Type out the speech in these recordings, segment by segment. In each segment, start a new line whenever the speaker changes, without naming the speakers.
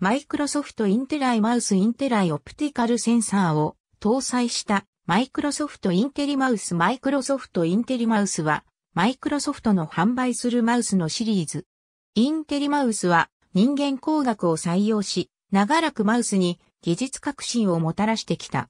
マイクロソフトインテライマウスインテライオプティカルセンサーを搭載したマイクロソフトインテリマウスマイクロソフトインテリマウスはマイクロソフトの販売するマウスのシリーズ。インテリマウスは人間工学を採用し長らくマウスに技術革新をもたらしてきた。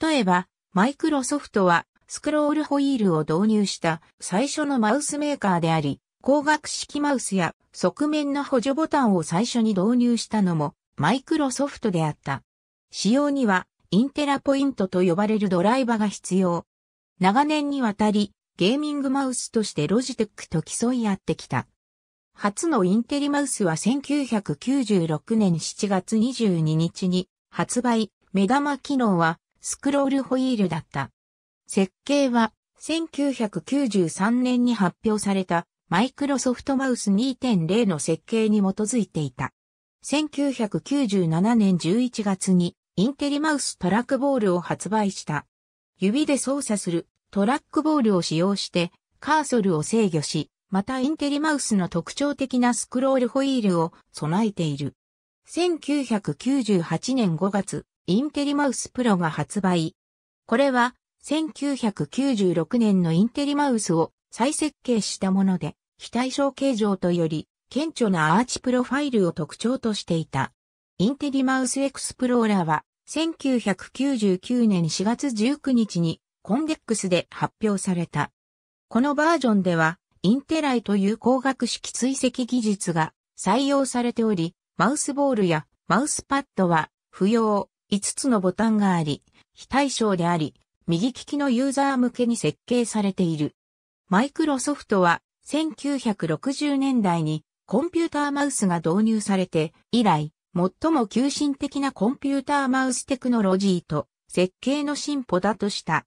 例えばマイクロソフトはスクロールホイールを導入した最初のマウスメーカーであり、光学式マウスや側面の補助ボタンを最初に導入したのもマイクロソフトであった。仕様にはインテラポイントと呼ばれるドライバが必要。長年にわたりゲーミングマウスとしてロジテックと競い合ってきた。初のインテリマウスは1996年7月22日に発売、目玉機能はスクロールホイールだった。設計は1993年に発表されたマイクロソフトマウス2.0の設計に基づいていた。1997年11月にインテリマウストラックボールを発売した。指で操作するトラックボールを使用してカーソルを制御し、またインテリマウスの特徴的なスクロールホイールを備えている。1998年5月、インテリマウスプロが発売。これは1996年のインテリマウスを再設計したもので、非対称形状とより、顕著なアーチプロファイルを特徴としていた。インテリマウスエクスプローラーは、1999年4月19日にコンデックスで発表された。このバージョンでは、インテライという光学式追跡技術が採用されており、マウスボールやマウスパッドは不要5つのボタンがあり、非対称であり、右利きのユーザー向けに設計されている。マイクロソフトは1960年代にコンピューターマウスが導入されて以来、最も急進的なコンピューターマウステクノロジーと設計の進歩だとした。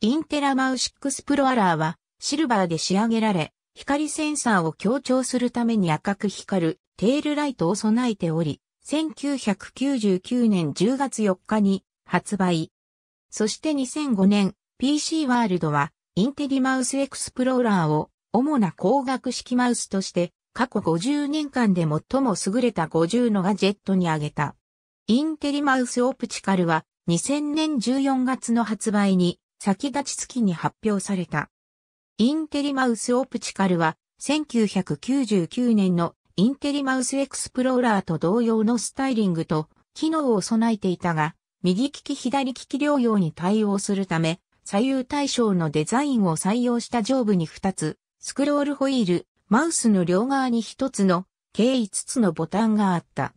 インテラマウスプロアラーはシルバーで仕上げられ、光センサーを強調するために赤く光るテールライトを備えており、1999年10月4日に発売。そして2005年 PC ワールドはインテリマウスエクスプローラーを主な光学式マウスとして過去50年間で最も優れた50のガジェットに挙げた。インテリマウスオプチカルは2000年14月の発売に先立ち月に発表された。インテリマウスオプチカルは1999年のインテリマウスエクスプローラーと同様のスタイリングと機能を備えていたが、右利き左利き両用に対応するため、左右対称のデザインを採用した上部に2つ、スクロールホイール、マウスの両側に1つの、計5つのボタンがあった。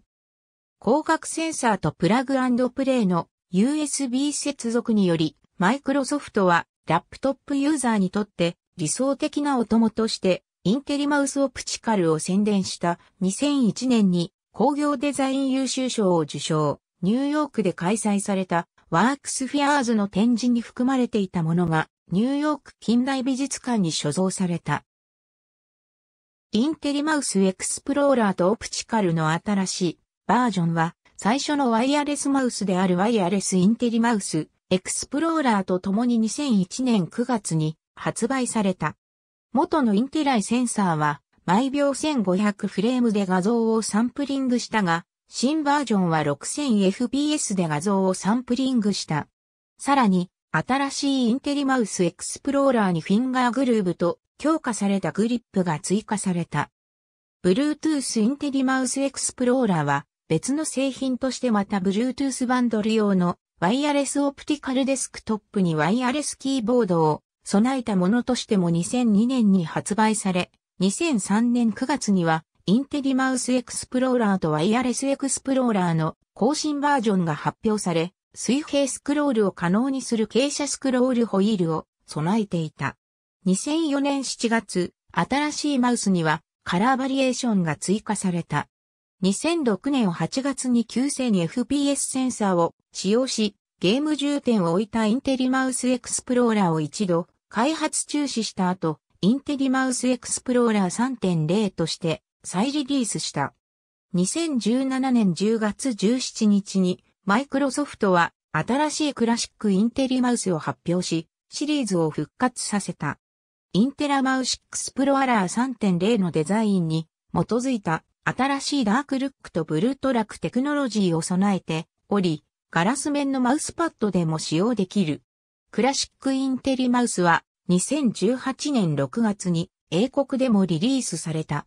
光学センサーとプラグプレイの USB 接続により、マイクロソフトはラップトップユーザーにとって理想的なお供として、インテリマウスオプチカルを宣伝した2001年に工業デザイン優秀賞を受賞、ニューヨークで開催されたワークスフィアーズの展示に含まれていたものが、ニューヨーク近代美術館に所蔵された。インテリマウスエクスプローラーとオプチカルの新しいバージョンは、最初のワイヤレスマウスであるワイヤレスインテリマウスエクスプローラーと共に2001年9月に発売された。元のインテライセンサーは、毎秒1500フレームで画像をサンプリングしたが、新バージョンは 6000fps で画像をサンプリングした。さらに、新しいインテリマウスエクスプローラーにフィンガーグルーブと強化されたグリップが追加された。Bluetooth インテリマウスエクスプローラーは別の製品としてまた Bluetooth バンドル用のワイヤレスオプティカルデスクトップにワイヤレスキーボードを備えたものとしても2002年に発売され、2003年9月にはインテリマウスエクスプローラーとワイヤレスエクスプローラーの更新バージョンが発表され、水平スクロールを可能にする傾斜スクロールホイールを備えていた。2004年7月、新しいマウスにはカラーバリエーションが追加された。2006年8月に旧世に FPS センサーを使用し、ゲーム重点を置いたインテリマウスエクスプローラーを一度開発中止した後、インテリマウスエクスプローラー3.0として再リリースした。2017年10月17日に、マイクロソフトは新しいクラシックインテリマウスを発表し、シリーズを復活させた。インテラマウ6プロアラー3.0のデザインに基づいた新しいダークルックとブルートラックテクノロジーを備えており、ガラス面のマウスパッドでも使用できる。クラシックインテリマウスは2018年6月に英国でもリリースされた。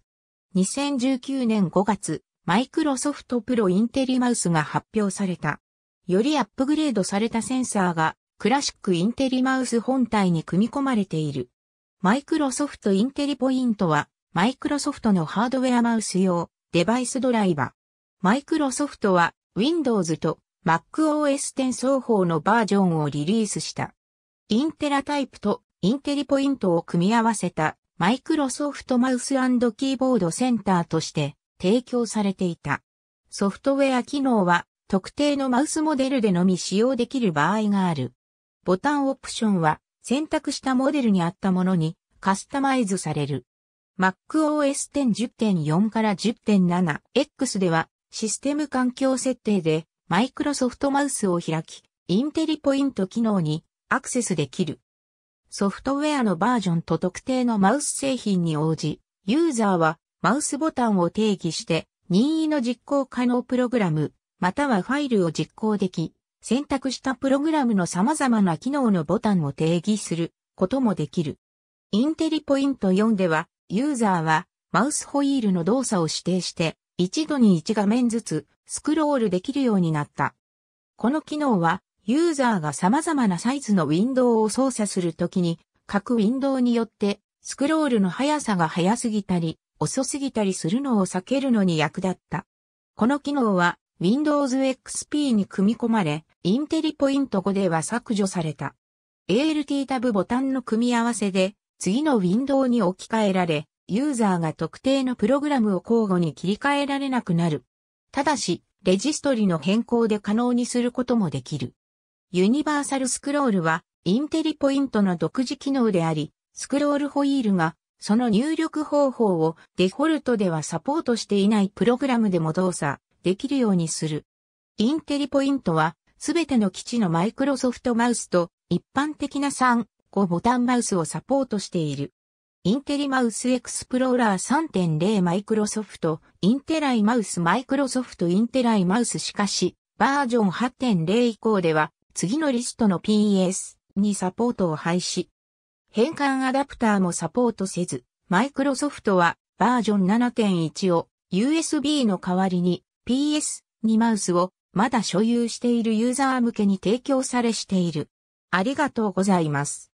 2019年5月、マイクロソフトプロインテリマウスが発表された。よりアップグレードされたセンサーが、クラシックインテリマウス本体に組み込まれている。マイクロソフトインテリポイントは、マイクロソフトのハードウェアマウス用デバイスドライバー。マイクロソフトは Windows と MacOS 10双方のバージョンをリリースした。インテラタイプとインテリポイントを組み合わせたマイクロソフトマウスキーボードセンターとして提供されていた。ソフトウェア機能は特定のマウスモデルでのみ使用できる場合がある。ボタンオプションは選択したモデルに合ったものにカスタマイズされる。MacOS 10.10.4から 10.7X ではシステム環境設定でマイクロソフトマウスを開き、インテリポイント機能にアクセスできる。ソフトウェアのバージョンと特定のマウス製品に応じ、ユーザーはマウスボタンを定義して任意の実行可能プログラム、またはファイルを実行でき、選択したプログラムの様々な機能のボタンを定義することもできる。インテリポイント4では、ユーザーはマウスホイールの動作を指定して、一度に1画面ずつスクロールできるようになった。この機能はユーザーが様々なサイズのウィンドウを操作するときに、各ウィンドウによってスクロールの速さが速すぎたり、遅すぎたりするのを避けるのに役立った。この機能は Windows XP に組み込まれ、インテリポイント5では削除された。ALT タブボタンの組み合わせで、次のウィンドウに置き換えられ、ユーザーが特定のプログラムを交互に切り替えられなくなる。ただし、レジストリの変更で可能にすることもできる。ユニバーサルスクロールは、インテリポイントの独自機能であり、スクロールホイールが、その入力方法をデフォルトではサポートしていないプログラムでも動作できるようにする。インテリポイントは、すべての基地のマイクロソフトマウスと一般的な3、5ボタンマウスをサポートしている。インテリマウスエクスプローラー3.0マイクロソフト、インテライマウスマイクロソフトインテライマウスしかし、バージョン8.0以降では、次のリストの PS にサポートを廃止。変換アダプターもサポートせず、マイクロソフトはバージョン7.1を USB の代わりに PS にマウスをまだ所有しているユーザー向けに提供されしている。ありがとうございます。